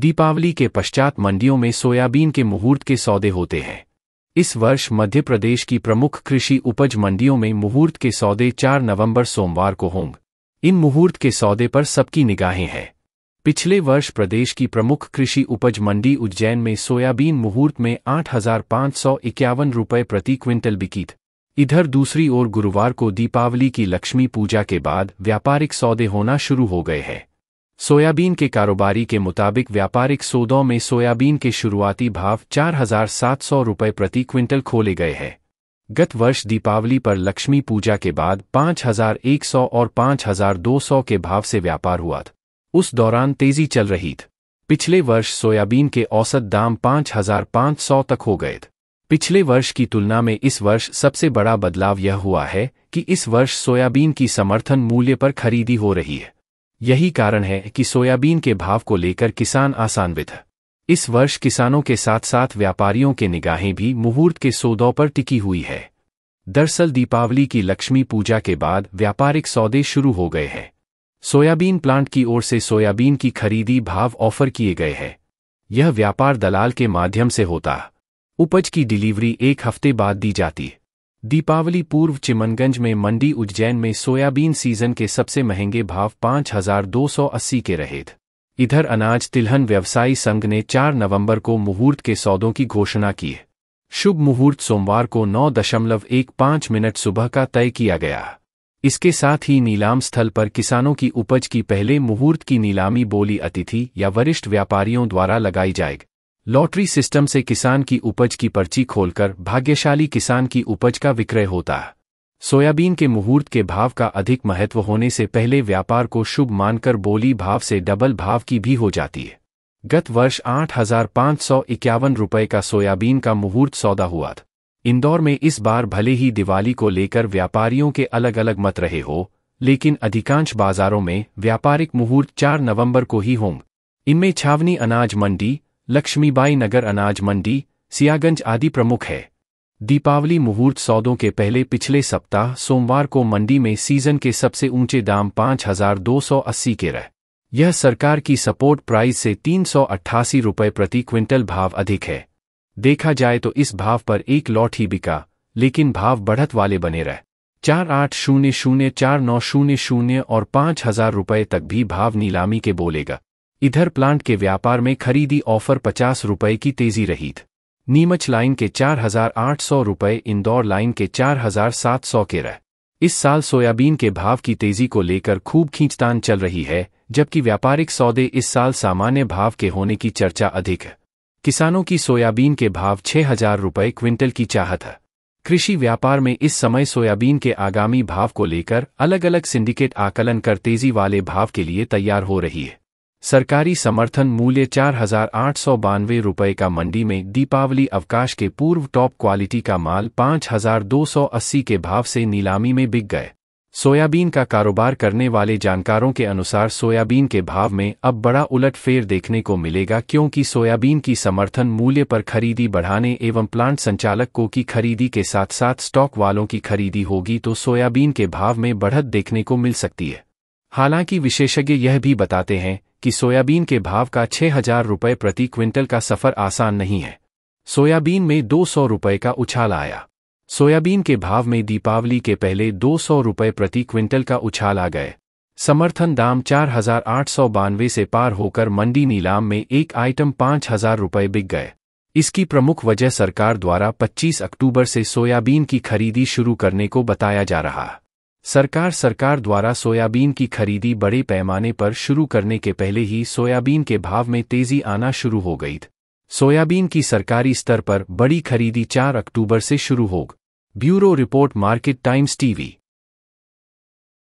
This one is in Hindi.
दीपावली के पश्चात मंडियों में सोयाबीन के मुहूर्त के सौदे होते हैं इस वर्ष मध्य प्रदेश की प्रमुख कृषि उपज मंडियों में मुहूर्त के सौदे 4 नवंबर सोमवार को होंगे इन मुहूर्त के सौदे पर सबकी निगाहें हैं पिछले वर्ष प्रदेश की प्रमुख कृषि उपज मंडी उज्जैन में सोयाबीन मुहूर्त में आठ हजार पाँच सौ इक्यावन रुपये प्रति क्विंटल बिकी इधर दूसरी ओर गुरुवार को दीपावली की लक्ष्मी पूजा के बाद व्यापारिक सौदे होना शुरू हो गए हैं सोयाबीन के कारोबारी के मुताबिक व्यापारिक सौदों में सोयाबीन के शुरुआती भाव चार हजार सात सौ रुपये प्रति क्विंटल खोले गए हैं गत वर्ष दीपावली पर लक्ष्मी पूजा के बाद पाँच हजार एक सौ और पाँच हजार दो सौ के भाव से व्यापार हुआ था उस दौरान तेजी चल रही थी पिछले वर्ष सोयाबीन के औसत दाम पाँच हजार पाँच सौ तक हो गए थे पिछले वर्ष की तुलना में इस वर्ष सबसे बड़ा बदलाव यह हुआ है कि इस वर्ष सोयाबीन की समर्थन मूल्य पर खरीदी हो रही है यही कारण है कि सोयाबीन के भाव को लेकर किसान आसानविद है इस वर्ष किसानों के साथ साथ व्यापारियों के निगाहें भी मुहूर्त के सौदों पर टिकी हुई है दरअसल दीपावली की लक्ष्मी पूजा के बाद व्यापारिक सौदे शुरू हो गए हैं सोयाबीन प्लांट की ओर से सोयाबीन की खरीदी भाव ऑफर किए गए हैं यह व्यापार दलाल के माध्यम से होता उपज की डिलीवरी एक हफ्ते बाद दी जाती है दीपावली पूर्व चिमनगंज में मंडी उज्जैन में सोयाबीन सीजन के सबसे महंगे भाव 5,280 के रहे थे इधर अनाज तिलहन व्यवसायी संघ ने 4 नवंबर को मुहूर्त के सौदों की घोषणा की है शुभ मुहूर्त सोमवार को 9.15 मिनट सुबह का तय किया गया इसके साथ ही नीलाम स्थल पर किसानों की उपज की पहले मुहूर्त की नीलामी बोली अतिथि या वरिष्ठ व्यापारियों द्वारा लगाई जाएगी लॉटरी सिस्टम से किसान की उपज की पर्ची खोलकर भाग्यशाली किसान की उपज का विक्रय होता है सोयाबीन के मुहूर्त के भाव का अधिक महत्व होने से पहले व्यापार को शुभ मानकर बोली भाव से डबल भाव की भी हो जाती है गत वर्ष आठ हजार पांच सौ इक्यावन रुपये का सोयाबीन का मुहूर्त सौदा हुआ था इंदौर में इस बार भले ही दिवाली को लेकर व्यापारियों के अलग अलग मत रहे हो लेकिन अधिकांश बाजारों में व्यापारिक मुहूर्त चार नवंबर को ही होंगे इनमें छावनी अनाज मंडी लक्ष्मीबाई नगर अनाज मंडी सियागंज आदि प्रमुख है दीपावली मुहूर्त सौदों के पहले पिछले सप्ताह सोमवार को मंडी में सीजन के सबसे ऊंचे दाम पाँच हजार दो सौ अस्सी के रहे यह सरकार की सपोर्ट प्राइस से तीन सौ अट्ठासी रुपये प्रति क्विंटल भाव अधिक है देखा जाए तो इस भाव पर एक लॉट ही बिका लेकिन भाव बढ़त वाले बने रहे चार आठ शून्य शून्य चार नौ शून्य शून्य और पाँच हजार रुपये तक भी भाव नीलामी के बोलेगा इधर प्लांट के व्यापार में खरीदी ऑफर पचास रुपये की तेजी रही नीमच लाइन के चार हजार आठ सौ रुपये इंदौर लाइन के चार हजार सात सौ के रह इस साल सोयाबीन के भाव की तेजी को लेकर खूब खींचतान चल रही है जबकि व्यापारिक सौदे इस साल सामान्य भाव के होने की चर्चा अधिक है किसानों की सोयाबीन के भाव छह हजार रुपये क्विंटल की चाहत है कृषि व्यापार में इस समय सोयाबीन के आगामी भाव को लेकर अलग अलग सिंडिकेट आकलन कर तेजी वाले भाव के लिए तैयार हो रही है सरकारी समर्थन मूल्य चार हजार आठ सौ बानवे रुपये का मंडी में दीपावली अवकाश के पूर्व टॉप क्वालिटी का माल पांच हजार दो सौ अस्सी के भाव से नीलामी में बिक गए सोयाबीन का कारोबार करने वाले जानकारों के अनुसार सोयाबीन के भाव में अब बड़ा उलटफेर देखने को मिलेगा क्योंकि सोयाबीन की समर्थन मूल्य पर खरीदी बढ़ाने एवं प्लांट संचालक को की खरीदी के साथ साथ स्टॉक वालों की खरीदी होगी तो सोयाबीन के भाव में बढ़त देखने को मिल सकती है हालांकि विशेषज्ञ यह भी बताते हैं कि सोयाबीन के भाव का छह हजार रुपये प्रति क्विंटल का सफर आसान नहीं है सोयाबीन में दो सौ रुपये का उछाल आया सोयाबीन के भाव में दीपावली के पहले दो सौ रुपये प्रति क्विंटल का उछाल आ गए समर्थन दाम चार हजार आठ सौ बानवे से पार होकर मंडी नीलाम में एक आइटम पाँच हजार रुपये बिक गए इसकी प्रमुख वजह सरकार द्वारा 25 अक्टूबर से सोयाबीन की खरीदी शुरू करने को बताया जा रहा है सरकार सरकार द्वारा सोयाबीन की खरीदी बड़े पैमाने पर शुरू करने के पहले ही सोयाबीन के भाव में तेजी आना शुरू हो गई सोयाबीन की सरकारी स्तर पर बड़ी खरीदी 4 अक्टूबर से शुरू होगी bureau report Market Times TV